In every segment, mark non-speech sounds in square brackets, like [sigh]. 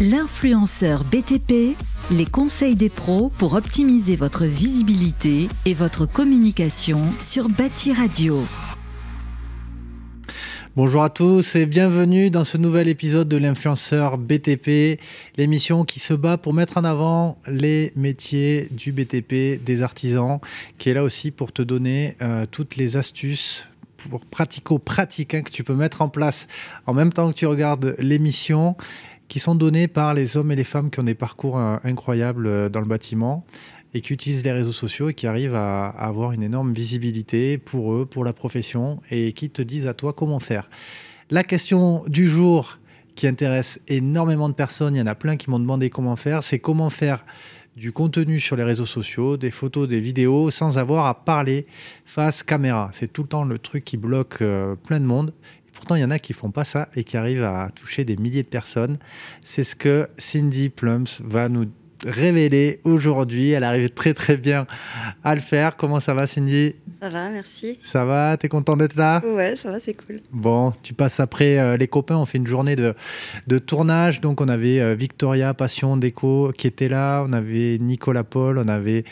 L'influenceur BTP, les conseils des pros pour optimiser votre visibilité et votre communication sur Bâti Radio. Bonjour à tous et bienvenue dans ce nouvel épisode de l'influenceur BTP, l'émission qui se bat pour mettre en avant les métiers du BTP, des artisans, qui est là aussi pour te donner euh, toutes les astuces pour pratico pratiques hein, que tu peux mettre en place en même temps que tu regardes l'émission qui sont donnés par les hommes et les femmes qui ont des parcours euh, incroyables euh, dans le bâtiment et qui utilisent les réseaux sociaux et qui arrivent à, avoir une énorme visibilité pour eux, pour la profession et qui te disent à toi comment faire. La question du jour qui intéresse énormément de personnes, il y en a plein qui m'ont demandé comment faire, c'est comment faire du contenu sur les réseaux sociaux, des photos, des vidéos, sans avoir à parler face caméra. C'est tout le temps le truc qui bloque euh, plein de monde. Pourtant, il y en a qui font pas ça et qui arrivent à toucher des milliers de personnes. C'est ce que Cindy Plums va nous révéler aujourd'hui. Elle arrive très très bien à le faire. Comment ça va Cindy Ça va, merci. Ça va, tu es content d'être là Ouais, ça va, c'est cool. Bon, tu passes après euh, les copains, on fait une journée de, de tournage. Donc on avait euh, Victoria, Passion, Déco qui était là, on avait Nicolas Paul, on avait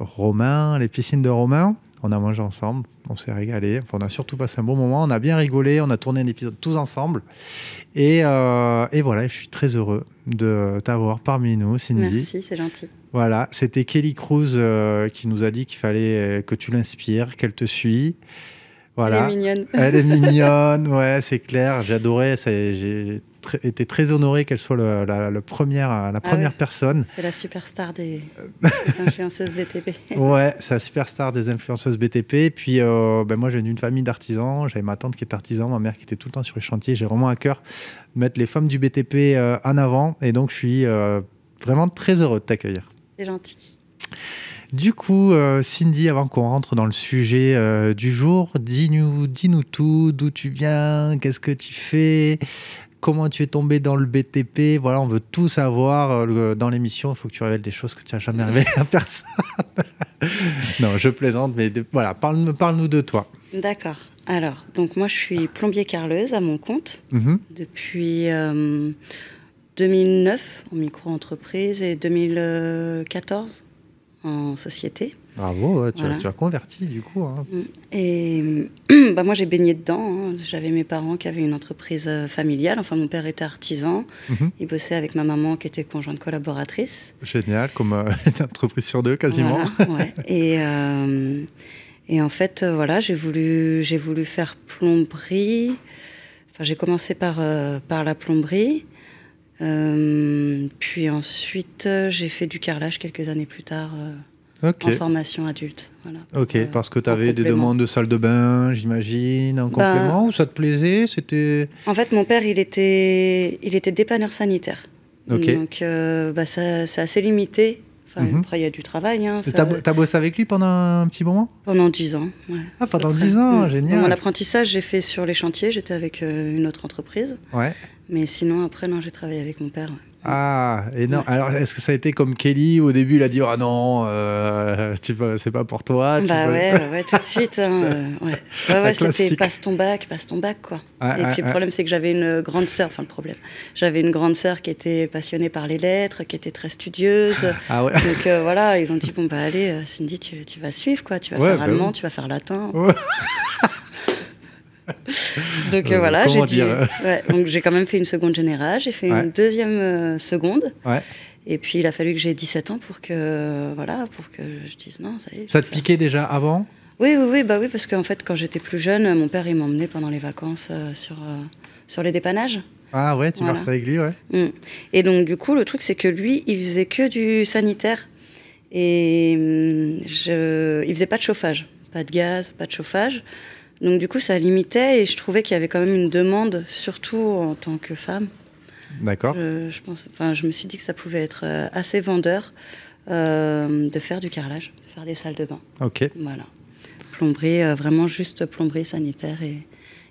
Romain, les piscines de Romain. On a mangé ensemble, on s'est régalé. on a surtout passé un bon moment, on a bien rigolé, on a tourné un épisode tous ensemble. Et, euh, voilà, je suis très heureux de t'avoir parmi nous, Cindy. Merci, c'est gentil. Voilà, c'était Kelly Cruz euh, qui nous a dit qu'il fallait euh, que tu l'inspires, qu'elle te suit. Voilà. Elle est mignonne. Elle est mignonne, [laughs] ouais, c'est clair. J'adorais. J'ai été très honoré qu'elle soit la, première, euh, la ah première personne. C'est la superstar des, euh. [laughs] influenceuses BTP. ouais, c'est la superstar des influenceuses BTP. Puis moi, euh, je ben, moi, j'ai une famille d'artisans. J'avais ma tante qui est artisan, ma mère qui était tout le temps sur les chantiers. J'ai vraiment à cœur de mettre les femmes du BTP en avant. Et donc, je suis vraiment très heureux de t'accueillir. C'est gentil. Du coup, euh, Cindy, avant qu'on rentre dans le sujet euh, du jour, dis-nous dis tout, d'où tu viens, qu'est-ce que tu fais, comment tu es tombé dans le BTP. Voilà, on veut tout savoir euh, dans l'émission. Il faut que tu révèles des choses que tu n'as jamais révélées à personne. [laughs] non, je plaisante, mais voilà, parle-nous de toi. D'accord. Alors, donc moi, je suis plombier carleuse à mon compte mm-hmm. depuis 2009 en micro-entreprise et 2014 société. Bravo, tu, as, tu, as, converti du coup. Hein. Mm. Et [clears throat] bah, moi j'ai baigné dedans. Hein. J'avais mes parents qui avaient une entreprise euh, familiale. Enfin, mon père était artisan. Mhm. Il bossait avec ma maman qui était conjointe collaboratrice. Génial, comme euh, [laughs] une entreprise sur deux quasiment. [laughs] et, euh, et, en fait, voilà, j'ai voulu, j'ai voulu faire plomberie. Enfin, j'ai commencé par, par la plomberie. Euh, puis ensuite, euh, j'ai fait du carrelage quelques années plus tard. Euh, en formation adulte. Ok, parce que tu avais des demandes de salle de bain, j'imagine, en bah, complément, ou ça te plaisait C'était. En fait, mon père, il était, il était dépanneur sanitaire. Donc, bah, ça, c'est assez limité. Enfin, mhm. Après, il y a du travail. Hein, ça... as bossé avec lui pendant un petit moment Pendant 10 ans. Ah, pendant 10 ans, mm. génial. mon apprentissage, j'ai fait sur les chantiers, j'étais avec une autre entreprise. Ouais. Mais sinon, après, non, j'ai travaillé avec mon père. Ah, et non. Alors, est-ce que ça a été comme Kelly Au début, il a dit Ah non, euh, [laughs] c'est pas pour toi. bah ouais, bah ouais, tout de suite. Hein, [laughs] euh, ouais, ouais, c'était passe ton bac, passe ton bac, quoi. Ah, et ah, puis le ah. problème, c'est que j'avais une grande sœur, enfin le problème, j'avais une grande sœur qui était passionnée par les lettres, qui était très studieuse. [laughs] Ah ouais. Donc euh, voilà, ils ont dit Bon, bah allez, Cindy, tu, tu vas suivre, quoi. Tu vas faire bah allemand, tu vas faire latin. [laughs] donc euh, voilà, j'ai dit... Euh, [laughs] donc j'ai quand même fait une seconde générale, j'ai fait une deuxième euh, seconde. Et puis il a fallu que j'ai 17 ans pour que voilà, pour que je dise non, ça y est. Ça te piquait déjà avant Oui, oui, oui, bah oui, parce qu'en fait quand j'étais plus jeune, mon père il m'emmenait pendant les vacances sur sur les dépannages. Ah ouais, tu partais avec lui, ouais. Mm. Et donc du coup le truc c'est que lui il faisait que du sanitaire et mm, je... il faisait pas de chauffage, pas de gaz, pas de chauffage. Donc du coup, ça limitait et je trouvais qu'il y avait quand même une demande, surtout en tant que femme. D'accord. Je, enfin, je me suis dit que ça pouvait être euh, assez vendeur euh, de faire du carrelage, faire des salles de bain. Ok. Voilà. Plomberie, euh, vraiment juste plomberie sanitaire et,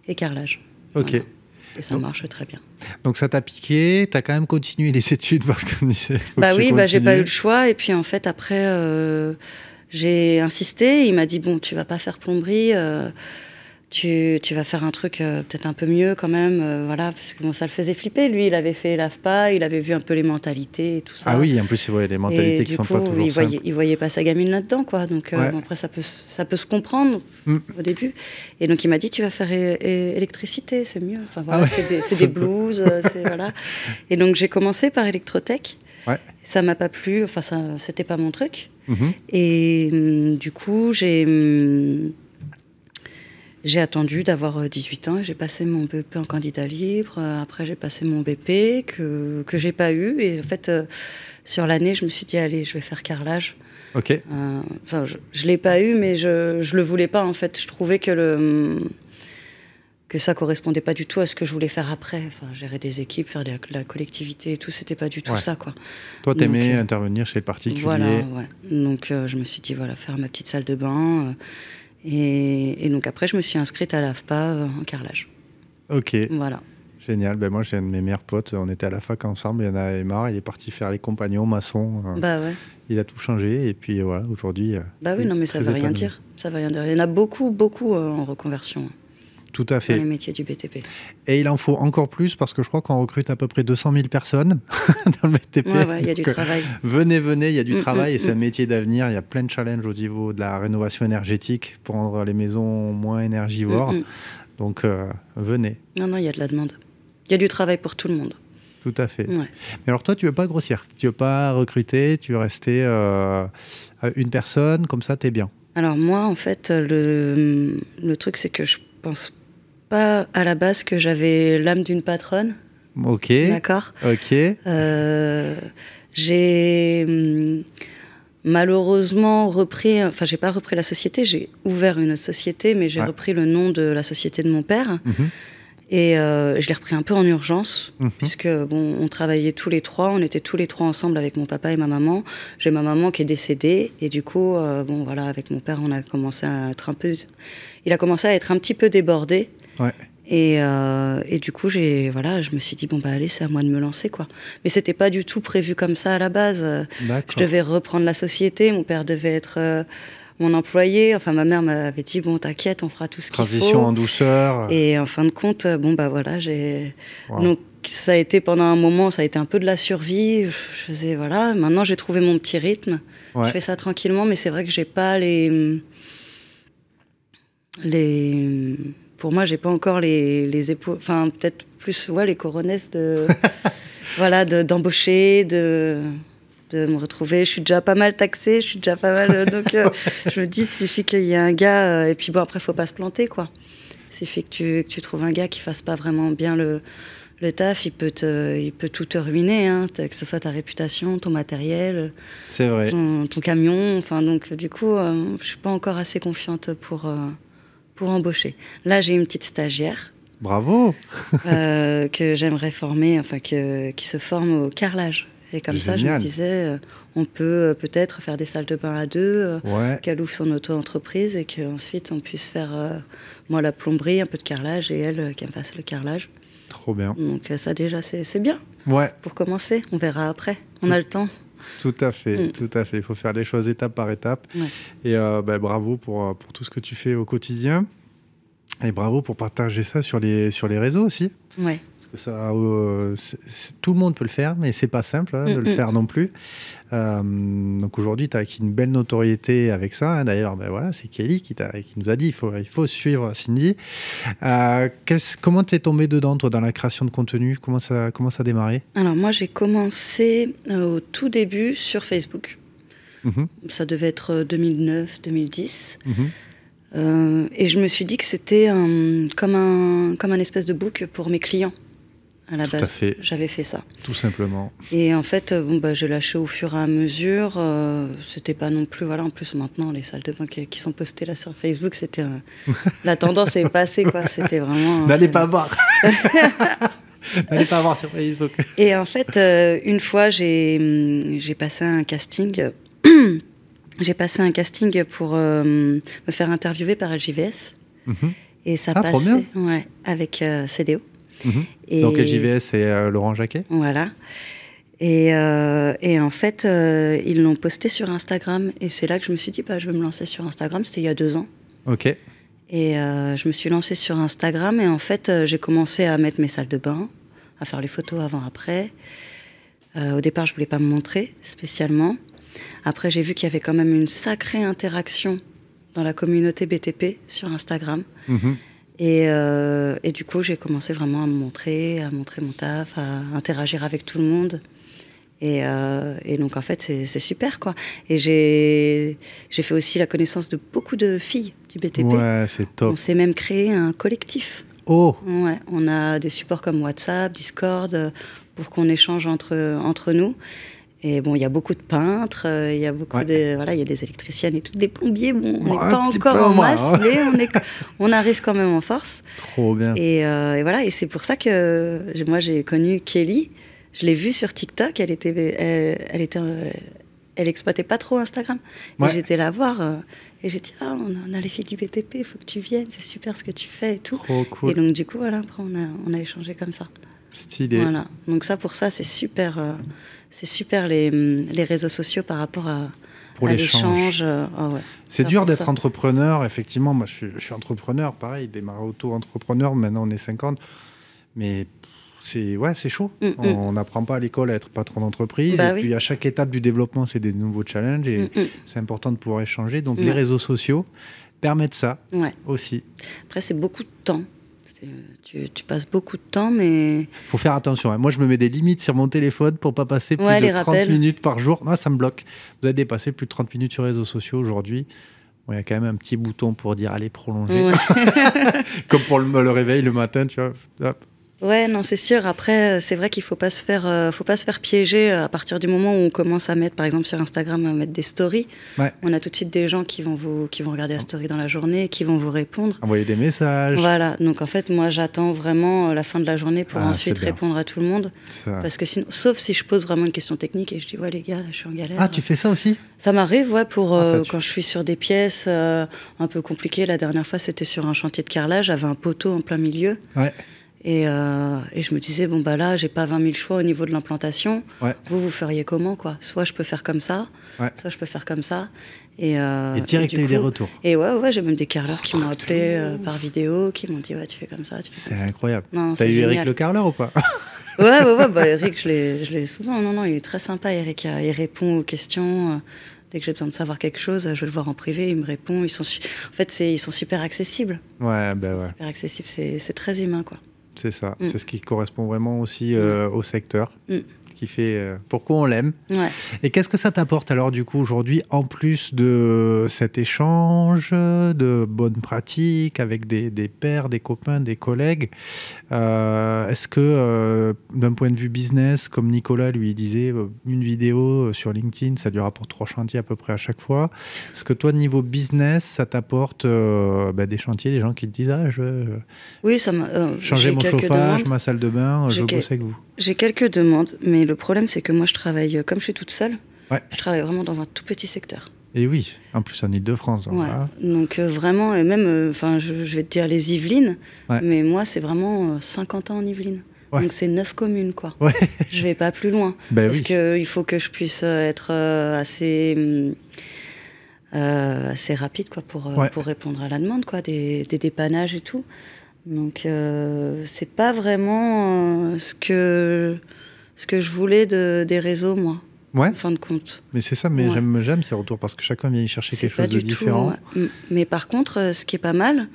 et carrelage. Ok. Et ça marche très bien. Donc ça t'a piqué, t'as quand même continué les [laughs] études parce qu'on [laughs] Bah oui, bah j'ai pas eu le choix. Et puis en fait, après, j'ai insisté. Il m'a dit Bon, tu vas pas faire plomberie tu, tu, vas faire un truc euh, peut-être un peu mieux quand même, euh, voilà, parce que bon, ça le faisait flipper. Lui, il avait fait lave pas il avait vu un peu les mentalités et tout ça. Ah oui, en plus, il voyait les mentalités qui sont pas toujours il voyait, Il voyait pas sa gamine là-dedans, quoi. Donc euh, après, ça peut, ça peut se comprendre mm. au début. Et donc, il m'a dit, tu vas faire électricité, c'est mieux. Enfin voilà, ah c'est des, c'est blues, [laughs] [laughs] voilà. Et donc, j'ai commencé par électrotech. Ça m'a pas plu, enfin, c'était pas mon truc. Mm-hmm. Et hum, du coup, j'ai hum, j'ai attendu d'avoir 18 euh, ans, j'ai passé mon BP en candidat libre, euh, après j'ai passé mon BP que, que j'ai pas eu. Et en fait, euh, sur l'année, je me suis dit, allez, je vais faire carrelage. Ok. je, ne l'ai pas eu, mais je, je le voulais pas en fait. Je trouvais que le que ça correspondait pas du tout à ce que je voulais faire après. Enfin, gérer des équipes, faire de la, collectivité et tout, c'était pas du tout ça, quoi. Toi, t'aimais aimais intervenir chez le particulier. Voilà, ouais. Donc, je me suis dit, voilà, faire ma petite salle de bain, et, donc après, je me suis inscrite à l'AFPA euh, en carrelage. Ok. Voilà. Génial. Ben moi, j'ai une de mes meilleures potes. On était à la fac ensemble. Il y en a marre. Il est parti faire les compagnons maçons. Euh, bah ouais. Il a tout changé. Et puis euh, voilà, aujourd'hui. Bah oui, non, mais ça veut rien dire. Ça veut rien dire. Il y en a beaucoup, beaucoup en reconversion. Tout à fait. Dans les métiers du BTP. Et il en faut encore plus parce que je crois qu'on recrute à peu près 200 000 personnes [laughs] dans le BTP. Ouais, ouais, il y a du euh, travail. Venez, venez, il y a du mm, mm, travail et c'est un mm. métier d'avenir. Il y a plein de challenges au niveau de la rénovation énergétique pour rendre les maisons moins énergivores. Donc euh, venez. Non, non, il y a de la demande. Il y a du travail pour tout le monde. Tout à fait. Mais alors toi, tu veux pas grossir, tu veux pas recruter, tu veux rester euh, une personne, comme ça, tu es bien. Alors moi, en fait, le, le truc, c'est que je pense à la base que j'avais l'âme d'une patronne. Ok. D'accord. Ok. Euh, j'ai hum, malheureusement repris, enfin j'ai pas repris la société, j'ai ouvert une société, mais j'ai repris le nom de la société de mon père. Mhm. Et euh, je l'ai repris un peu en urgence, mhm. puisque bon, on travaillait tous les trois, on était tous les trois ensemble avec mon papa et ma maman. J'ai ma maman qui est décédée, et du coup, euh, bon voilà, avec mon père, on a commencé à être un peu, il a commencé à être un petit peu débordé. Et, euh, et, du coup, j'ai voilà, je me suis dit bon bah allez, c'est à moi de me lancer quoi. Mais c'était pas du tout prévu comme ça à la base. Je devais reprendre la société. Mon père devait être euh, mon employé. Enfin, ma mère m'avait dit bon t'inquiète, on fera tout ce qu'il faut. Transition en douceur. Et en fin de compte, bon bah voilà, j'ai donc ça a été pendant un moment, ça a été un peu de la survie. Je faisais voilà. Maintenant, j'ai trouvé mon petit rythme. Je fais ça tranquillement, mais c'est vrai que j'ai pas les les pour moi, j'ai pas encore les, les épaules, enfin peut-être plus ouais, les coronesses de, [laughs] voilà, d'embaucher, de, de, me retrouver. Je suis déjà pas mal taxée, je suis déjà pas mal. Euh, donc euh, [laughs] je me dis, il suffit qu'il y ait un gars, euh, et puis bon, après, faut pas se planter, quoi. Il suffit que tu, que tu trouves un gars qui fasse pas vraiment bien le, le taf, il peut, il peut tout te ruiner, hein, que ce soit ta réputation, ton matériel, vrai. Ton, camion. Enfin, donc, du coup, je je suis pas encore assez confiante pour, pour embaucher. Là, j'ai une petite stagiaire. Bravo euh, [laughs] Que j'aimerais former, enfin, que, qui se forme au carrelage. Et comme ça, je me disais, euh, on peut euh, peut-être faire des salles de bain à deux, qu'elle ouvre son auto-entreprise et qu'ensuite on puisse faire, moi, la plomberie, un peu de carrelage et elle qui fasse le carrelage. Trop bien. Donc ça déjà, c'est bien. Ouais. Pour commencer, on verra après. On mm. a le temps. Tout à fait, mm. tout à fait. Il faut faire les choses étape par étape. Et euh, ben, bravo pour, euh, pour tout ce que tu fais au quotidien. Et bravo pour partager ça sur les, sur les réseaux aussi. Parce que ça, euh, tout le monde peut le faire, mais c'est pas simple hein, de le mm, mm. faire non plus. Euh, donc aujourd'hui, tu as acquis une belle notoriété avec ça. D'ailleurs, ben voilà, c'est Kelly qui, qui, nous a dit il faut, il faut suivre Cindy. Euh, comment es tombé dedans, toi, dans la création de contenu comment ça, comment ça a démarré Alors, moi, j'ai commencé euh, au tout début sur Facebook. Mm-hmm. Ça devait être 2009, 2010. Euh, et je me suis dit que c'était un, comme, un, comme un espèce de book pour mes clients. À la Tout base, j'avais fait ça. Tout simplement. Et en fait, euh, bon, bah, j'ai lâché au fur et à mesure. Euh, c'était pas non plus. Voilà, en plus, maintenant, les salles de bain qui, sont postées là sur Facebook, c'était. [laughs] la tendance est passée, quoi. C'était vraiment. N'allez pas voir [laughs] N'allez pas voir sur Facebook. Et en fait, une fois, j'ai, hum, j'ai passé un casting j'ai passé un casting pour euh, me faire interviewer par LJVS. Mhm. Et ça ah, avec euh, CDO. Mhm. Donc LJVS et euh, Laurent Jacquet Voilà. Et, en fait, ils l'ont posté sur Instagram. Et c'est là que je me suis dit, bah, je vais me lancer sur Instagram. C'était il y a deux ans. Ok. Et je me suis lancée sur Instagram. Et en fait, j'ai commencé à mettre mes salles de bain, à faire les photos avant-après. au départ, je voulais pas me montrer spécialement. Après, j'ai vu qu'il y avait quand même une sacrée interaction dans la communauté BTP sur Instagram. Mhm. Euh, et, du coup, j'ai commencé vraiment à me montrer, à montrer mon taf, à interagir avec tout le monde. Et, euh, donc, en fait, c'est super, quoi. Et j'ai fait aussi la connaissance de beaucoup de filles du BTP. Ouais, c'est top. On s'est même créé un collectif. Oh Ouais, on a des supports comme WhatsApp, Discord, euh, pour qu'on échange entre, entre nous. Et bon, il y a beaucoup de peintres, euh, il y a beaucoup de, voilà, il y a des électriciennes et tout, des plombiers. Bon, on n'est pas encore en masse, hein. mais on, est, [laughs] on, arrive quand même en force. Trop bien. Et, euh, voilà, et c'est pour ça que moi j'ai connu Kelly. Je l'ai vue sur TikTok. Elle était, elle, était, euh, elle exploitait pas trop Instagram. Mais J'étais la voir et j'ai dit ah, on a les filles du BTP, il faut que tu viennes, c'est super ce que tu fais et tout. Trop cool. Et donc du coup voilà, après on a, échangé comme ça. Stylé. Voilà. Donc ça pour ça c'est super c'est super les, réseaux sociaux par rapport à, l'échange. Ah, c'est dur d'être entrepreneur, effectivement. Moi, je suis, entrepreneur, pareil, démarre auto-entrepreneur, maintenant on est 50. Mais c'est ouais, c'est chaud. Mm, mm. On n'apprend pas à l'école à être patron d'entreprise. Bah et puis à chaque étape du développement, c'est des nouveaux challenges et mm, c'est important de pouvoir échanger. Donc les réseaux sociaux permettent ça aussi. Après, c'est beaucoup de temps. Euh, tu, passes beaucoup de temps, mais. faut faire attention. Hein. Moi, je me mets des limites sur mon téléphone pour pas passer plus de 30 minutes par jour. Non, ça me bloque. Vous avez dépassé plus de 30 minutes sur les réseaux sociaux aujourd'hui. il y a quand même un petit bouton pour dire allez, prolonger. [laughs] Comme pour le, le, réveil le matin, tu vois. Hop, Ouais, non, c'est sûr. Après, euh, c'est vrai qu'il faut pas se faire, euh, faut pas se faire piéger euh, à partir du moment où on commence à mettre, par exemple, sur Instagram, à mettre des stories. On a tout de suite des gens qui vont vous, qui vont regarder la ah. story dans la journée, qui vont vous répondre. Envoyer des messages. Voilà. Donc en fait, moi, j'attends vraiment la fin de la journée pour ah, ensuite répondre à tout le monde. Parce que sinon, sauf si je pose vraiment une question technique et je dis ouais les gars, je suis en galère. Ah, tu fais ça aussi Ça m'arrive, ouais, pour ah, quand je suis sur des pièces un peu compliquées. La dernière fois, c'était sur un chantier de carrelage. J'avais un poteau en plein milieu. Ouais. Euh, et, je me disais, bon, bah là, j'ai pas 20 000 choix au niveau de l'implantation. Vous, vous feriez comment, quoi Soit je peux faire comme ça, soit je peux faire comme ça. Et, euh, et direct, a eu des retours. Et ouais, ouais, j'ai même des carleurs qui m'ont oh, appelé euh, par vidéo, qui m'ont dit, ouais, tu fais comme ça. C'est incroyable. T'as eu Eric le carleur ou pas [laughs] Ouais, ouais, ouais. Bah, Eric, je l'ai souvent. Non, non, il est très sympa, Eric. Euh, il répond aux questions dès que j'ai besoin de savoir quelque chose, je vais le voir en privé, il me répond. Ils sont en fait, ils sont super accessibles. Ouais, ben ouais. Super accessibles, c'est très humain, quoi. C'est ça, mm. c'est ce qui correspond vraiment aussi euh, mm. au secteur. Mm qui fait euh, pourquoi on l'aime. Et qu'est-ce que ça t'apporte alors du coup aujourd'hui, en plus de cet échange, de bonnes pratiques avec des, des des copains, des collègues euh, Est-ce que euh, d'un point de vue business, comme Nicolas lui disait, une vidéo sur LinkedIn, ça lui pour trois chantiers à peu près à chaque fois. Est-ce que toi, niveau business, ça t'apporte bah, des chantiers, des gens qui te disent Ah, je veux oui, ça changer mon chauffage, ma salle de bain, je bosse avec vous J'ai quelques demandes, mais le le problème, c'est que moi, je travaille, euh, comme je suis toute seule, je travaille vraiment dans un tout petit secteur. Et oui, en plus en Ile-de-France. Hein. Ah. Donc euh, vraiment, et même, euh, enfin, je, vais te dire les Yvelines, mais moi, c'est vraiment 50 ans en Yvelines. Donc c'est neuf communes, quoi. Je vais pas plus loin. [laughs] Ben parce qu'il faut que je puisse être assez, mm, assez rapide, quoi, pour, pour répondre à la demande, quoi, des, des dépannages et tout. Donc c'est pas vraiment ce que ce que je voulais de, des réseaux, moi. En fin de compte. Mais c'est ça, mais j'aime, j'aime ces retours parce que chacun vient y chercher quelque chose de différent. Mais par contre, euh, ce qui est pas mal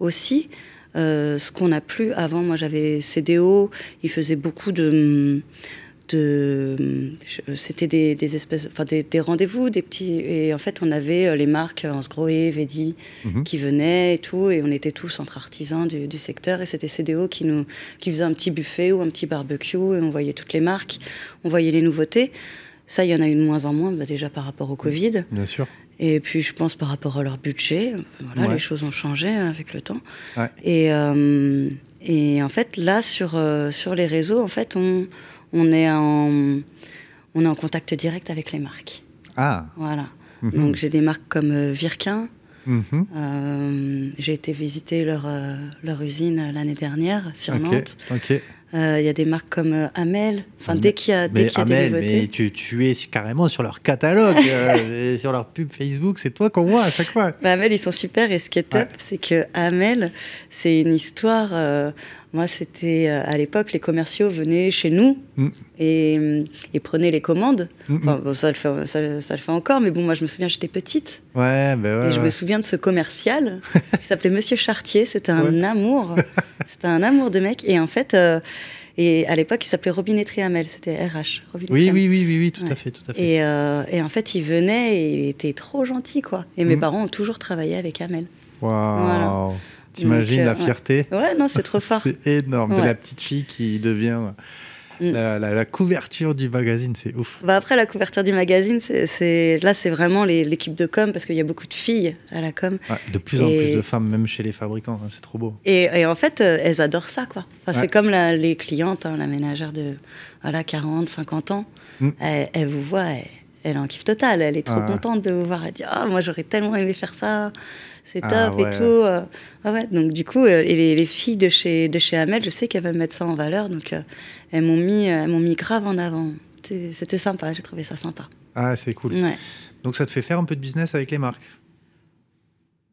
aussi, euh, ce qu'on a plus avant, moi j'avais CDO, il faisait beaucoup de c'était des, espèces enfin des, rendez-vous des petits et en fait on avait euh, les marques euh, Ansgrohe, Vedi mhm. qui venaient et tout et on était tous entre artisans du, secteur et c'était CDO qui nous qui faisait un petit buffet ou un petit barbecue et on voyait toutes les marques on voyait les nouveautés ça il y en a eu de moins en moins bah, déjà par rapport au Covid bien sûr et puis je pense par rapport à leur budget voilà les choses ont changé hein, avec le temps et euh, et en fait là sur sur les réseaux en fait on on est en, on est en contact direct avec les marques. Ah. Voilà. Mhm. Donc j'ai des marques comme euh, Virkin. Mhm. Euh, j'ai été visiter leur, euh, leur usine l'année dernière sur Nantes. Il y a des marques comme Amel. Enfin, dès qu'il y a, dès y des Mais tu, tu, es carrément sur leur catalogue, [laughs] sur leur pub Facebook, c'est toi qu'on voit à chaque fois. Bah, Amel, ils sont super. Et ce qui est top, c'est que Amel, c'est une histoire. Moi, c'était euh, à l'époque, les commerciaux venaient chez nous mm. euh, et, prenaient les commandes. Mm, mm. Enfin, ça, le fait, ça, fait, encore, mais bon, moi, je me souviens, j'étais petite. Ouais, ben ouais, et je me souviens de ce commercial [laughs] qui s'appelait Monsieur Chartier. C'était un amour. [laughs] c'était un amour de mec. Et en fait, euh, et à l'époque, il s'appelait Robinettri amel C'était RH. oui, oui, oui, oui, oui, tout à fait, tout à fait. Et, en fait, il venait et il était trop gentil, quoi. Et mes parents ont toujours travaillé avec Amel. Waouh. T'imagines la euh, fierté Ouais, non, c'est trop fort. c'est énorme. De la petite fille qui devient. Mm. La, couverture du magazine, c'est ouf. Bah après, la couverture du magazine, c'est là, c'est vraiment l'équipe de com, parce qu'il y a beaucoup de filles à la com. de plus en plus de femmes, même chez les fabricants, hein, c'est trop beau. Et, en fait, euh, elles adorent ça, quoi. Enfin, C'est comme les clientes, hein, la ménagère de 40, 50 ans. Mm. elle vous voient, elles, elle a en kiff total. Elle est trop ah. contente de vous voir. Elle dit Ah, moi, j'aurais tellement aimé faire ça. C'est ah top et tout. Euh. Ah donc, du coup, euh, les, filles de chez, de chez je sais qu'elles veulent mettre ça en valeur. Donc, euh, elles m'ont mis, mis grave en avant. C'était sympa. J'ai trouvé ça sympa. Ah, c'est cool. Donc, ça te fait faire un peu de business avec les marques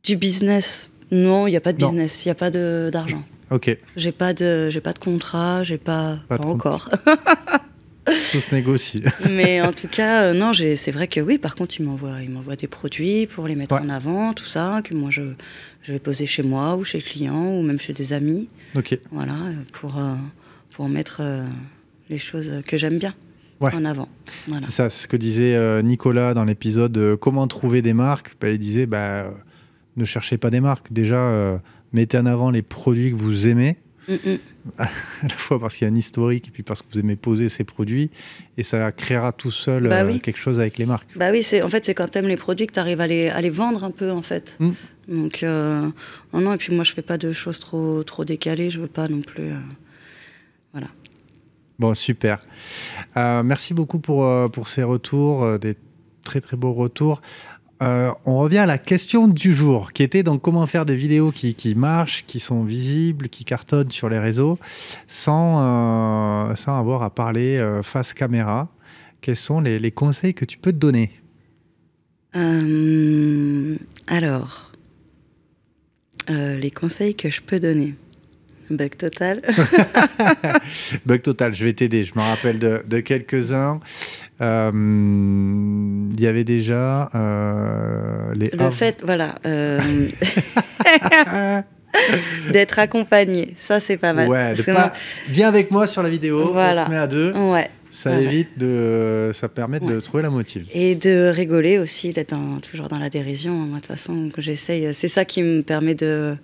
Du business Non, il n'y a pas de business. Il n'y a pas d'argent. Ok. J'ai pas de, j'ai pas de contrat, j'ai pas, pas, encore. [laughs] Tout se négocie. [laughs] Mais en tout cas, euh, non, c'est vrai que oui, par contre, il m'envoie des produits pour les mettre en avant, tout ça, que moi, je, je vais poser chez moi ou chez le client ou même chez des amis. Ok. Voilà, pour, euh, pour mettre euh, les choses que j'aime bien. en avant. C'est ça, c'est ce que disait Nicolas dans l'épisode Comment trouver des marques bah, Il disait bah, ne cherchez pas des marques. Déjà, mettez en avant les produits que vous aimez. Mm, mm à [laughs] la fois parce qu'il y a un historique et puis parce que vous aimez poser ces produits et ça créera tout seul bah euh, quelque chose avec les marques. Bah oui, c'est en fait c'est quand même les produits que tu à les à les vendre un peu en fait. Mm. Donc euh, non et puis moi je fais pas de choses trop trop décalées, je veux pas non plus euh, voilà. Bon super, merci beaucoup pour pour ces retours des très très beaux retours. Euh, on revient à la question du jour, qui était donc comment faire des vidéos qui, marchent, qui sont visibles, qui cartonnent sur les réseaux, sans, euh, avoir à parler euh, face caméra. Quels sont les, les, conseils que tu peux te donner Alors, les conseils que je peux donner. Bug total. [laughs] Bug total, je vais t'aider. Je me rappelle de, quelques-uns. Il euh, y avait déjà euh, les. Le fait, voilà. Euh, [laughs] d'être accompagné, ça c'est pas mal. Viens avec moi sur la vidéo, on se met à deux. Ouais. Ça évite de, ça permet de trouver la motive. Et de rigoler aussi, d'être toujours dans la dérision. de toute façon, j'essaye. C'est ça qui me permet de,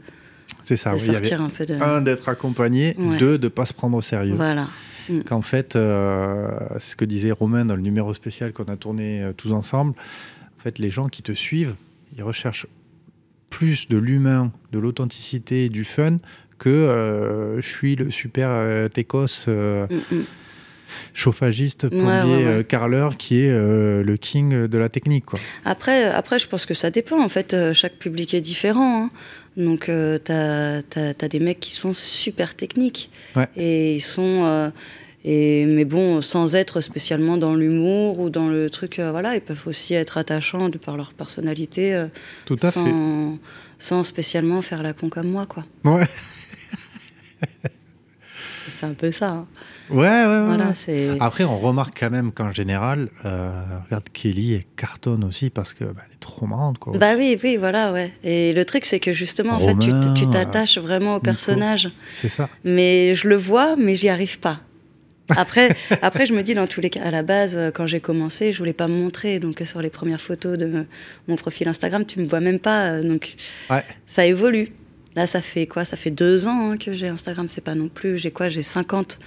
c'est ça, oui, il y avait un, d'être accompagné, deux de ne pas se prendre au sérieux. Voilà. Mm. Qu'en fait, c'est euh, ce que disait Romain dans le numéro spécial qu'on a tourné euh, tous ensemble, en fait, les gens qui te suivent, ils recherchent plus de l'humain, de l'authenticité du fun que euh, je suis le super técos. Mm, mm. chauffagiste, premier carleur, qui est le king de la technique. Après, après, je pense que ça dépend. En fait, chaque public est différent. Hein. Donc, euh, t'as as, des mecs qui sont super techniques. Et ils sont. Euh, et, mais bon, sans être spécialement dans l'humour ou dans le truc, euh, voilà, ils peuvent aussi être attachants de par leur personnalité. Euh, Tout sans, Sans spécialement faire la con comme moi, quoi c'est un peu ça. Hein. Ouais, ouais, ouais. Après, on remarque quand même qu'en général, euh, regarde, Kelly est cartonne aussi parce qu'elle bah, est trop marrante. Quoi, bah oui, oui, voilà, ouais. Et le truc, c'est que justement, en fait, tu t'attaches vraiment au personnage. C'est ça. Mais je le vois, mais j'y arrive pas. Après, [laughs] après, je me dis, dans tous les cas, à la base, euh, quand j'ai commencé, je voulais pas me montrer. Donc, euh, sur les premières photos de mon profil Instagram, tu me vois même pas. Donc, ça évolue. Là, ça fait quoi Ça fait deux ans hein, que j'ai Instagram, c'est pas non plus. J'ai quoi J'ai 50,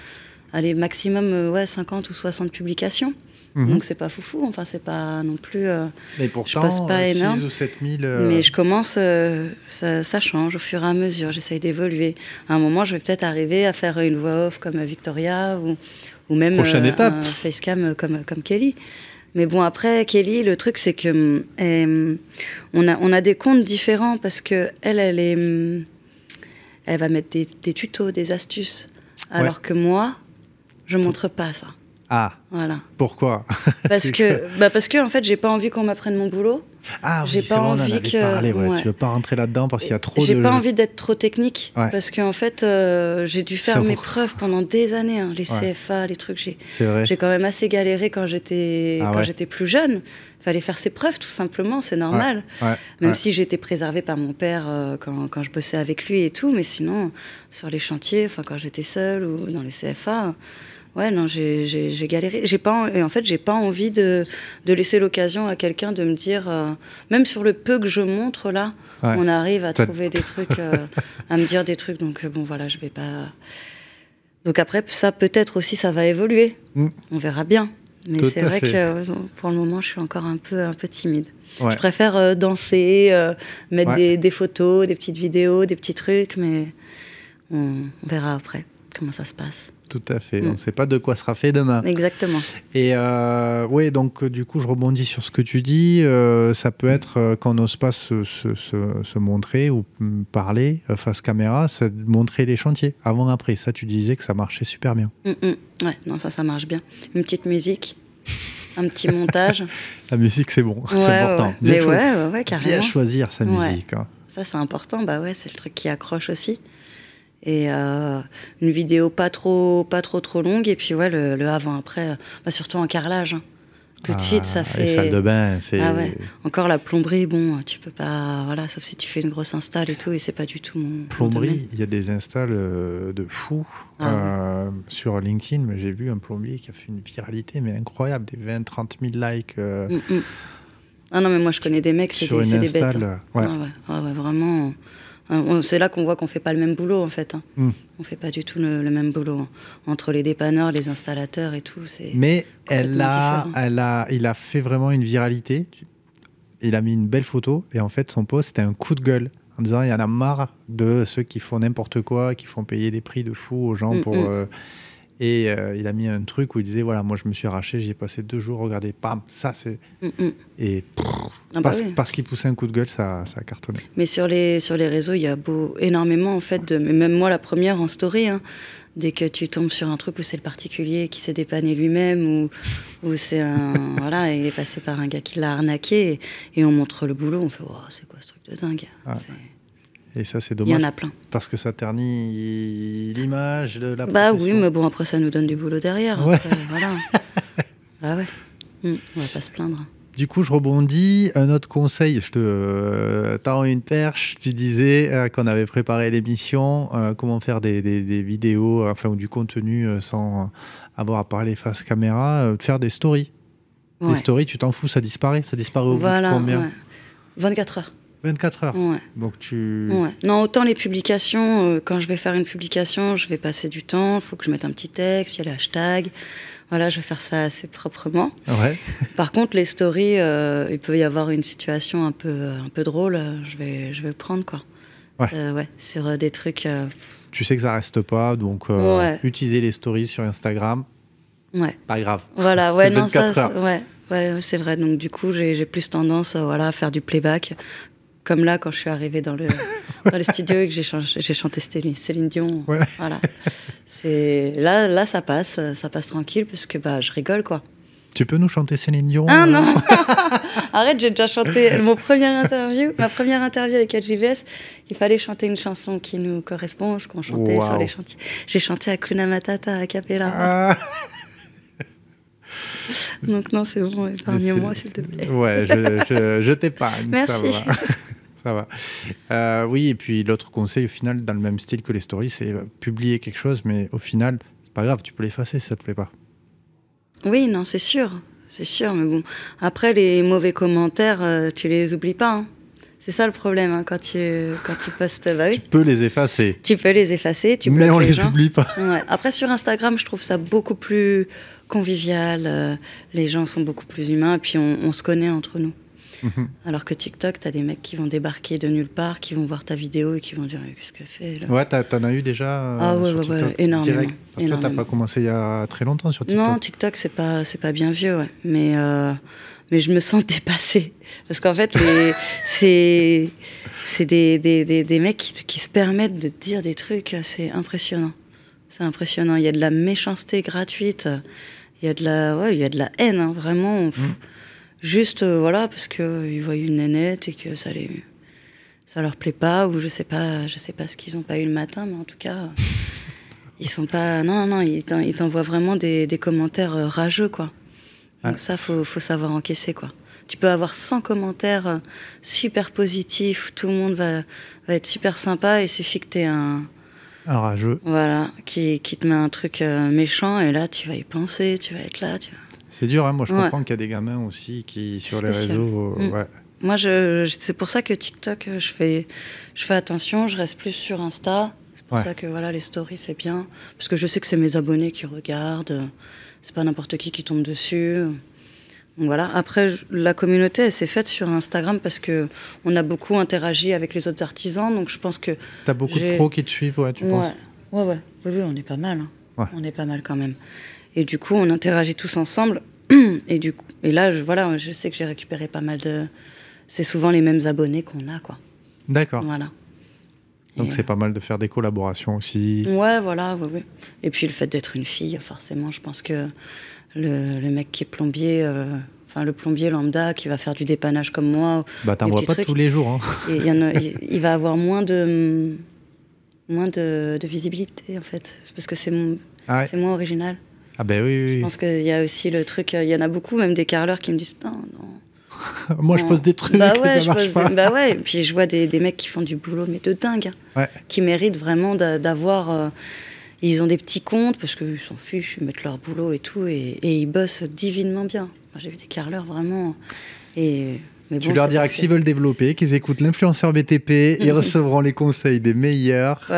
allez, maximum, euh, ouais, 50 ou 60 publications. Mhm. Donc c'est pas foufou, enfin c'est pas non plus. Euh, mais pourtant, je passe pas euh, énorme. ou Mais je commence, ça, change au fur et à mesure, j'essaye d'évoluer. À un moment, je vais peut-être arriver à faire une voix off comme Victoria ou, même un facecam comme, comme Kelly. Mais bon, après, Kelly, le truc, c'est que hum, hum, on, a, on a des comptes différents parce que elle, elle est. Hum, elle va mettre des, des tutos, des astuces. Alors que moi, je montre pas ça. Ah. Voilà. Pourquoi [laughs] Parce que, que... Bah parce que en fait, j'ai pas envie qu'on m'apprenne mon boulot. Ah pas envie Tu veux pas rentrer là-dedans parce qu'il y a trop de... J'ai pas envie d'être trop technique parce qu'en fait, euh, j'ai dû faire mes preuves pendant des années. Hein, les CFA, les trucs, j'ai J'ai quand même assez galéré quand j'étais ah j'étais plus jeune. Fallait faire ses preuves tout simplement, c'est normal. Même si j'étais préservée par mon père euh, quand, je bossais avec lui et tout, mais sinon, sur les chantiers, enfin quand j'étais seule ou dans les CFA ouais, non, j'ai galéré. J'ai pas, en, en fait, j'ai pas envie de, de laisser l'occasion à quelqu'un de me dire, euh, même sur le peu que je montre là, on arrive à trouver des trucs, euh, à me dire des trucs. Donc euh, bon, voilà, je vais pas. Donc après, ça peut-être aussi, ça va évoluer. Mm. On verra bien. Mais c'est vrai que pour le moment, je suis encore un peu, un peu timide. Je préfère danser, mettre des, des, photos, des petites vidéos, des petits trucs, mais on verra après comment ça se passe. Tout à fait. On ne mm. sait pas de quoi sera fait demain. Exactement. Et euh, oui, donc euh, du coup, je rebondis sur ce que tu dis. Euh, ça peut mm. être qu'on n'ose pas se, montrer ou mm, parler face caméra, c'est montrer les chantiers avant-après. Ça, tu disais que ça marchait super bien. non, ça, ça marche bien. Une petite musique. un petit montage. [laughs] La musique, c'est bon, [laughs] c'est important. Bien, choisir sa musique. Hein. Ça, c'est important. Bah ouais, c'est le truc qui accroche aussi et euh, une vidéo pas trop pas trop trop longue et puis ouais le, avant après euh, bah, surtout en carrelage hein. tout de suite ah, ça fait les de bain c'est ah ouais. encore la plomberie bon tu peux pas voilà sauf si tu fais une grosse install et tout et c'est pas du tout mon plomberie il y a des installs euh, de fous ah sur LinkedIn j'ai vu un plombier qui a fait une viralité mais incroyable des 20 30 000 likes mm, mm. ah non mais moi je connais des mecs c'est des, des, bêtes hein. ouais. Ah ouais, ouais vraiment euh, c'est là qu'on voit qu'on fait pas le même boulot en fait. Hein. Hmm. On fait pas du tout le, même boulot hein. entre les dépanneurs, les installateurs et tout. Mais elle a, elle a, il a fait vraiment une viralité. Il a mis une belle photo et en fait son post c'était un coup de gueule en disant il y en a marre de ceux qui font n'importe quoi, qui font payer des prix de fou aux gens hmm, pour. Hmm. Euh, et euh, il a mis un truc où il disait voilà, moi je me suis arraché, j'y ai passé deux jours, regardez, pam, ça c'est. Mm, mm. Et ah, bah parce, parce qu'il poussait un coup de gueule, ça, ça a cartonné. Mais sur les, sur les réseaux, il y a beau, énormément en fait, de, mais même moi la première en story, hein, dès que tu tombes sur un truc où c'est le particulier qui s'est dépanné lui-même ou, ou c'est un. [laughs] voilà, il est passé par un gars qui l'a arnaqué et, on montre le boulot, on fait oh, c'est quoi ce truc de dingue ah. Et ça, c'est dommage. Il y en a plein. Parce que ça ternit l'image, la Bah oui, mais bon, après, ça nous donne du boulot derrière. Hein. voilà. [laughs] ah ouais. Hum, on va pas se plaindre. Du coup, je rebondis. Un autre conseil, je te euh, une perche. Tu disais euh, qu'on avait préparé l'émission, euh, comment faire des, vidéos, enfin, ou du contenu sans avoir à parler face caméra, faire des stories. Des Les stories, tu t'en fous, ça disparaît. Ça disparaît au bout de combien 24 heures. 24 heures. Donc tu. Non, autant les publications, euh, quand je vais faire une publication, je vais passer du temps, il faut que je mette un petit texte, il y a les hashtags. Voilà, je vais faire ça assez proprement. Ah ouais. [laughs] Par contre, les stories, euh, il peut y avoir une situation un peu, un peu drôle, je vais, je vais prendre quoi. Ouais. Euh, ouais sur euh, des trucs. Tu sais que ça reste pas, donc utiliser les stories sur Instagram. Ouais. Pas grave. Voilà, [laughs] ouais, non, ça, ouais, ouais, c'est vrai. Donc du coup, j'ai plus tendance, voilà, à faire du playback comme là, quand je suis arrivée dans le, [laughs] dans le studio et que j'ai, chanté Céline, Dion. Voilà. C'est, là, là, ça passe, ça passe tranquille parce que bah, je rigole, quoi. Tu peux nous chanter Céline Dion Ah euh non [laughs] Arrête, j'ai déjà chanté mon premier interview, ma première interview avec LGVS. Il fallait chanter une chanson qui nous correspond, ce qu'on chantait sur les chantiers. J'ai chanté à Kuna Matata à Capella. Ah. Donc non, c'est bon, épargnez-moi s'il te plaît. Ouais, je, je, je t'épargne. Merci. [laughs] ça va. Euh, oui, et puis l'autre conseil, au final, dans le même style que les stories, c'est euh, publier quelque chose, mais au final, c'est pas grave, tu peux l'effacer si ça te plaît pas. Oui, non, c'est sûr. C'est sûr, mais bon. Après, les mauvais commentaires, euh, tu les oublies pas. Hein. C'est ça le problème hein, quand, tu, quand tu postes. Bah tu peux les effacer. Tu peux les effacer. Tu Mais on les, oublie pas. Après, sur Instagram, je trouve ça beaucoup plus convivial. les gens sont beaucoup plus humains. Et puis, on, on se connaît entre nous. Mhm. Alors que TikTok, tu as des mecs qui vont débarquer de nulle part, qui vont voir ta vidéo et qui vont dire Qu'est-ce qu'elle fait Ouais, t'en as, eu déjà euh, ah, ouais, sur ouais, TikTok énormément, Toi, t'as pas commencé il y a très longtemps sur TikTok Non, TikTok, c'est pas, pas bien vieux, ouais. Mais. Euh, mais je me sens [laughs] dépassée. Parce qu'en fait, [laughs] c'est des, des, des, des, mecs qui, se permettent de dire des trucs, c'est impressionnant. C'est impressionnant. Il y a de la méchanceté gratuite, il y a de la, il y a de la haine, hein, vraiment. Mm. Juste, euh, voilà, parce que ils voient une nanette et que ça les, ça leur plaît pas, ou je sais pas, je sais pas ce qu'ils ont pas eu le matin, mais en tout cas, [laughs] ils sont pas. Non, non, non, ils t'envoient vraiment des, commentaires euh, rageux, quoi. Donc ça, faut, faut savoir encaisser, quoi. Tu peux avoir 100 commentaires euh, super positifs, tout le monde va, être super sympa, il suffit que tu un, un rageux. Voilà, qui, qui, te met un truc méchant et là tu vas y penser, tu vas être là, tu c'est dur, hein moi je comprends qu'il y a des gamins aussi qui, sur les réseaux. Euh, mm. Moi, c'est pour ça que TikTok, euh, je fais, je fais attention, je reste plus sur Insta. C'est pour ça que voilà, les stories, c'est bien. Parce que je sais que c'est mes abonnés qui regardent. C'est pas n'importe qui qui tombe dessus. Donc voilà. Après, la communauté, elle s'est faite sur Instagram parce que on a beaucoup interagi avec les autres artisans. Donc je pense que. T'as beaucoup de pros qui te suivent, ouais, tu penses ouais, ouais, ouais, on est pas mal. Hein. On est pas mal quand même. Et du coup, on interagit tous ensemble. [clears throat] Et, du coup, et là, je, voilà, je sais que j'ai récupéré pas mal de. C'est souvent les mêmes abonnés qu'on a, quoi. D'accord. Voilà. Donc c'est euh, pas mal de faire des collaborations aussi. Ouais, voilà, Et puis le fait d'être une fille, forcément, je pense que le, mec qui est plombier, euh, enfin le plombier lambda qui va faire du dépannage comme moi. Bah t'en vois pas tous les jours. Hein. [laughs] il va avoir moins de moins de, visibilité en fait, parce que c'est mon, ah c'est moins original. Ah ben oui, Je pense qu'il y a aussi le truc, il y en a beaucoup, même des carleurs qui me disent putain, non. [laughs] Moi, je pose des trucs. Bah ça marche pas. bah ouais. Et puis je vois des, mecs qui font du boulot, mais de dingue, hein, qui méritent vraiment d'avoir. Euh, ils ont des petits comptes parce qu'ils s'en fichent, ils mettent leur boulot et tout, et, et ils bossent divinement bien. J'ai vu des carleurs vraiment. Et tu leur diras que s'ils veulent développer, qu'ils écoutent l'influenceur BTP, ils [laughs] recevront les conseils des meilleurs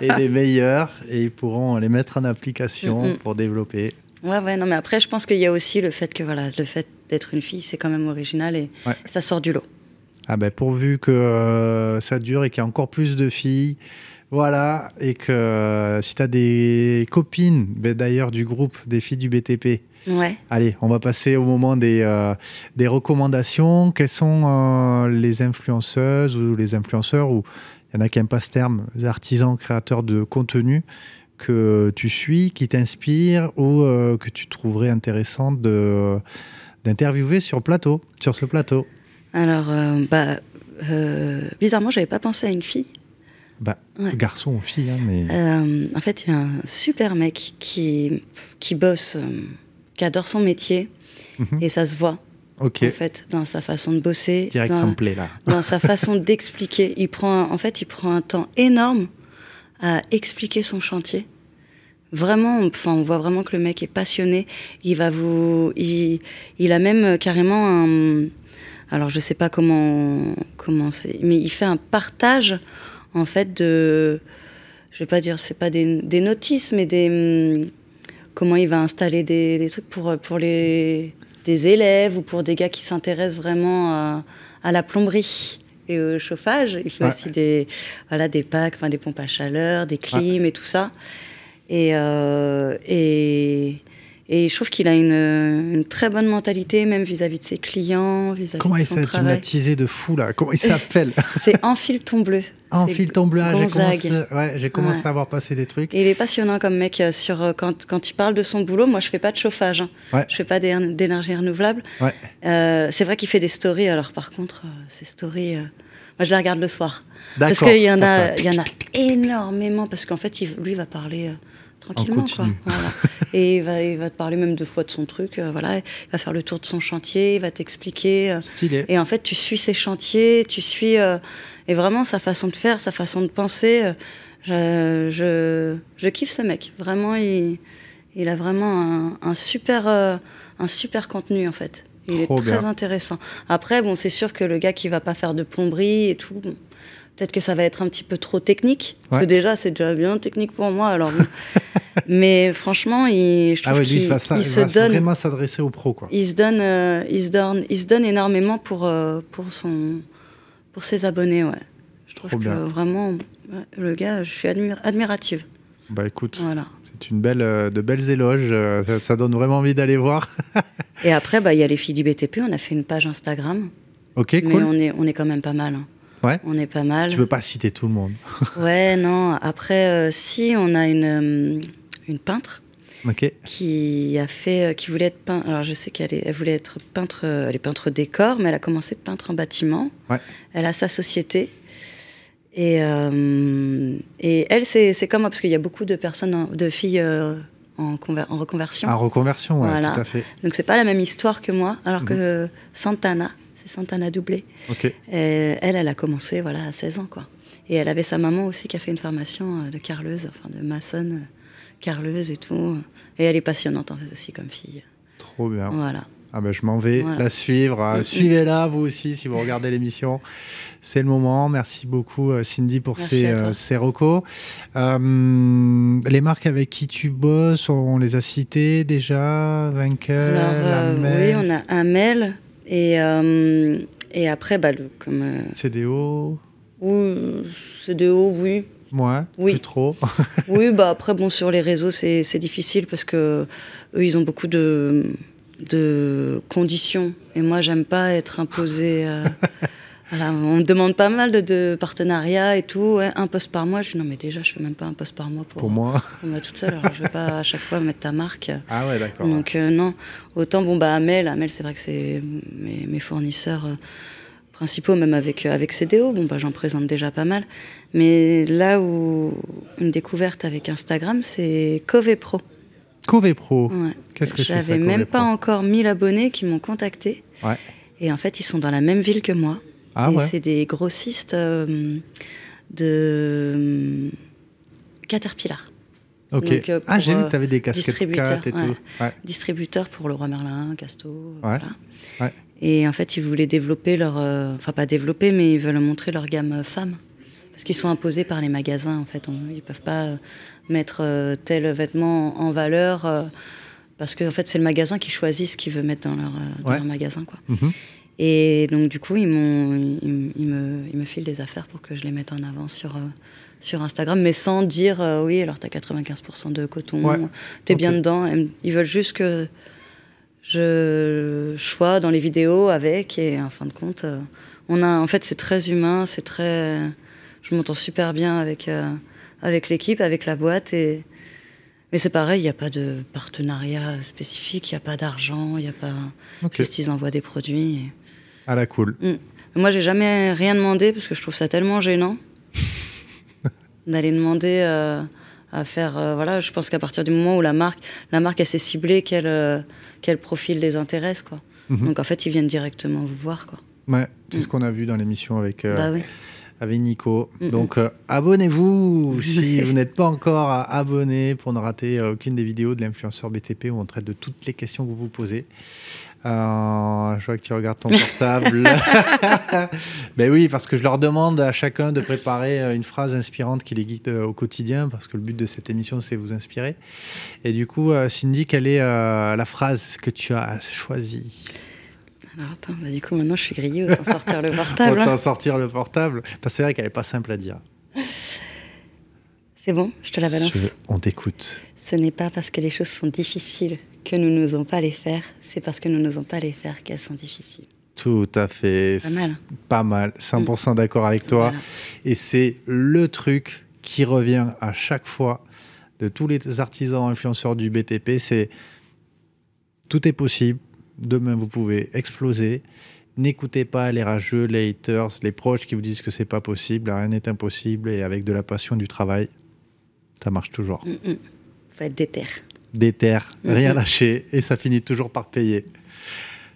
et des meilleurs et ils pourront les mettre en application pour développer. Ouais, ouais, non, mais après, je pense qu'il y a aussi le fait que voilà, le fait d'être une fille, c'est quand même original et ça sort du lot. Ah ben, pourvu que euh, ça dure et qu'il y ait encore plus de filles. Voilà, et que euh, si tu as des copines, ben, d'ailleurs, du groupe des filles du BTP, Allez, on va passer au moment des, euh, des recommandations. Quelles sont euh, les influenceuses ou les influenceurs, ou il y en a qui n'aiment pas ce terme, les artisans, créateurs de contenu que tu suis, qui t'inspirent ou euh, que tu trouverais intéressant d'interviewer sur, plateau, sur ce plateau Alors, bah, bizarrement, je n'avais pas pensé à une fille. Bah, garçon ou fille, hein, mais... en fait, il y a un super mec qui, qui bosse qui adore son métier mhm. et ça se voit. En fait, dans sa façon de bosser, Direct dans, plaît, là. [laughs] dans sa façon d'expliquer, il prend en fait, il prend un temps énorme à expliquer son chantier. Vraiment, enfin, on voit vraiment que le mec est passionné. Il va vous, il, il a même euh, carrément un, alors je sais pas comment comment c'est, mais il fait un partage en fait de, je vais pas dire, c'est pas des, des notices, mais des hum, comment il va installer des, trucs pour, pour les, des élèves ou pour des gars qui s'intéressent vraiment à, la plomberie et au chauffage. Il faut aussi des, voilà, des packs, des pompes à chaleur, des clims et tout ça. Et, euh, et, et je trouve qu'il a une, très bonne mentalité, même vis-à-vis de ses clients, vis-à-vis Comment de il s'est de fou, là Comment il s'appelle [laughs] C'est ton Bleu. ton Bleu, j'ai commencé, commencé à avoir passé des trucs. il est passionnant comme mec. Euh, sur, euh, quand, il parle de son boulot, moi, je fais pas de chauffage. Je hein. ne Je fais pas d'énergie renouvelable. Euh, c'est vrai qu'il fait des stories. Alors, par contre, ces stories... moi, je les regarde le soir. Parce qu'il y, en a, y en a énormément. Parce qu'en fait, il, lui, va parler tranquillement. Quoi. [laughs] et il va, il va, te parler même deux fois de son truc. Euh, voilà, il va faire le tour de son chantier, il va t'expliquer. Euh. Et en fait, tu suis ses chantiers, tu suis euh, et vraiment sa façon de faire, sa façon de penser. Je, je, kiffe ce mec. Vraiment, il, a vraiment un, super un super contenu en fait. Il est très intéressant. Après, bon, c'est sûr que le gars qui va pas faire de plomberie et tout. Peut-être que ça va être un petit peu trop technique. déjà, c'est déjà bien technique pour moi. Alors, [laughs] mais franchement, il, je ah trouve qu'il se donne vraiment s'adresser aux pros. Euh, il se donne, il donne, énormément pour euh, pour son pour ses abonnés. Ouais. Je trouve que vraiment, le gars, je suis admirative. Bah écoute. Voilà. C'est une belle, euh, de belles éloges. ça, donne vraiment envie d'aller voir. et après, bah, il y a les filles du BTP. On a fait une page Instagram. Ok, cool. Mais on est, on est quand même pas mal. Hein. On est pas mal. Tu peux pas citer tout le monde. [laughs] ouais, non. Après, euh, si, on a une, euh, peintre. Qui a fait, euh, qui voulait être peintre. Alors je sais qu'elle elle voulait être peintre, elle est peintre décor, mais elle a commencé peintre en bâtiment. Elle a sa société et, et elle c'est comme parce qu'il y a beaucoup de personnes, hein, de filles en, reconversion. En reconversion, oui, tout à fait. Donc c'est pas la même histoire que moi, alors mhm. que Santana, Santana Doublé. Euh, elle, elle a commencé voilà, à 16 ans. Quoi. Et elle avait sa maman aussi qui a fait une formation euh, de carleuse, enfin de maçonne euh, carleuse et tout. Et elle est passionnante en fait, aussi comme fille. Trop bien. Voilà. Ah ben je m'en vais la suivre. Suivez-la vous aussi si vous regardez l'émission. C'est le moment. Merci beaucoup Cindy pour ces, recos. les marques avec qui tu bosses, on les a citées déjà. Vainqueur, Oui, on a Amel, et, euh, et après, bah, le, comme. Euh... CDO Oui, CDO, oui. moi oui. plus trop. [laughs] oui, bah après, bon, sur les réseaux, c'est difficile parce que eux, ils ont beaucoup de, de conditions. Et moi, j'aime pas être imposée. Euh, [laughs] on me demande pas mal de, partenariats et tout. un poste par mois. Je dis non, mais déjà, je fais même pas un poste par mois pour, moi. Pour moi toute seule. je veux pas à chaque fois mettre ta marque. Ah ouais, d'accord. Donc, euh, non. Autant, bon, bah, Amel, Amel c'est vrai que c'est mes, fournisseurs euh, principaux, même avec, euh, avec CDO. Bon, bah, j'en présente déjà pas mal. Mais là où une découverte avec Instagram, c'est Covepro, Pro. Qu'est-ce que c'est J'avais même pas encore 1000 abonnés qui m'ont contacté. Ouais. Et en fait, ils sont dans la même ville que moi. Ah c'est des grossistes euh, de euh, Caterpillar. Ok. Euh, ah, j'ai vu tu avais des casquettes distributeurs, pour le roi Merlin, Casto. Et en fait, ils voulaient développer leur. Enfin, pas développer, mais ils veulent montrer leur gamme femme parce qu'ils sont imposés par les magasins en fait. ils ne peuvent pas mettre tel vêtement en valeur parce que en fait c'est le magasin qui choisit ce qu'il veut mettre dans leur, magasin quoi. Mhm. Et donc, du coup, ils, m'ont, ils, me, ils, filent des affaires pour que je les mette en avant sur, euh, sur Instagram, mais sans dire euh, oui, alors t'as 95% de coton, tu t'es bien dedans. Ils veulent juste que je sois dans les vidéos avec, et en fin de compte, euh, on a, en fait, c'est très humain, c'est très. Je m'entends super bien avec, avec l'équipe, avec la boîte, et. Mais c'est pareil, il n'y a pas de partenariat spécifique, il n'y a pas d'argent, il n'y a pas. Juste, ils envoient des produits. Et... À la cool. Mm. Moi, j'ai jamais rien demandé parce que je trouve ça tellement gênant [laughs] d'aller demander euh, à faire. Euh, voilà, je pense qu'à partir du moment où la marque, la marque, elle s'est ciblée, quel, euh, quel profil les intéresse, quoi. Mhm. Donc en fait, ils viennent directement vous voir, quoi. Ouais, c'est mm. ce qu'on a vu dans l'émission avec. Bah avec Nico. Donc abonnez-vous [laughs] si vous n'êtes pas encore abonné pour ne rater aucune des vidéos de l'influenceur BTP où on traite de toutes les questions que vous vous posez. Euh, je vois que tu regardes ton portable. [laughs] ben oui, parce que je leur demande à chacun de préparer euh, une phrase inspirante qui les guide euh, au quotidien, parce que le but de cette émission, c'est vous inspirer. Et du coup, Cindy, quelle est la phrase que tu as choisie alors attends, bah, du coup maintenant je suis grillée, autant sortir le [laughs] portable. Hein. autant sortir le portable, parce que c'est vrai qu'elle n'est pas simple à dire. C'est bon, je te la balance. on t'écoute. Ce n'est pas parce que les choses sont difficiles que nous n'osons pas les faire, c'est parce que nous n'osons pas les faire qu'elles sont difficiles. Tout à fait. Pas mal. Hein. Pas mal. 100% d'accord avec toi. Et c'est le truc qui revient à chaque fois de tous les artisans influenceurs du BTP, c'est tout est possible. Demain, vous pouvez exploser. N'écoutez pas les rageux, les haters, les proches qui vous disent que c'est pas possible, rien n'est impossible. Et avec de la passion, du travail, ça marche toujours. Il mm, des mm. Faut être des terres, mhm. rien lâcher, et ça finit toujours par payer.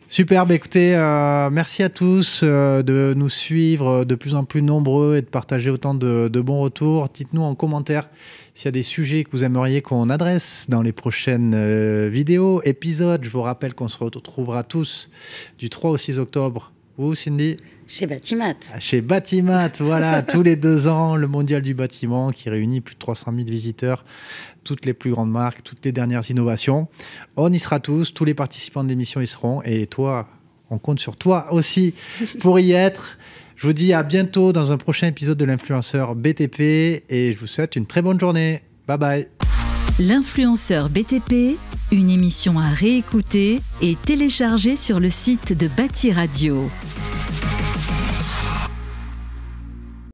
Superbe, écoutez, euh, merci à tous euh, de nous suivre euh, de plus en plus nombreux et de partager autant de, bons retours. Dites-nous en commentaire s'il y a des sujets que vous aimeriez qu'on adresse dans les prochaines vidéos, épisodes. Je vous rappelle qu'on se retrouvera tous du 3 au 6 octobre où, Cindy Chez Batimat. Ah, chez Batimat, voilà, [laughs] tous les deux ans, le Mondial du bâtiment qui réunit plus de 300 000 visiteurs, toutes les plus grandes marques, toutes les dernières innovations. On y sera tous, tous les participants de l'émission y seront, et toi, on compte sur toi aussi pour y être. Je vous dis à bientôt dans un prochain épisode de l'influenceur BTP, et je vous souhaite une très bonne journée. Bye bye. L'influenceur BTP une émission à réécouter et télécharger sur le site de Bâti Radio.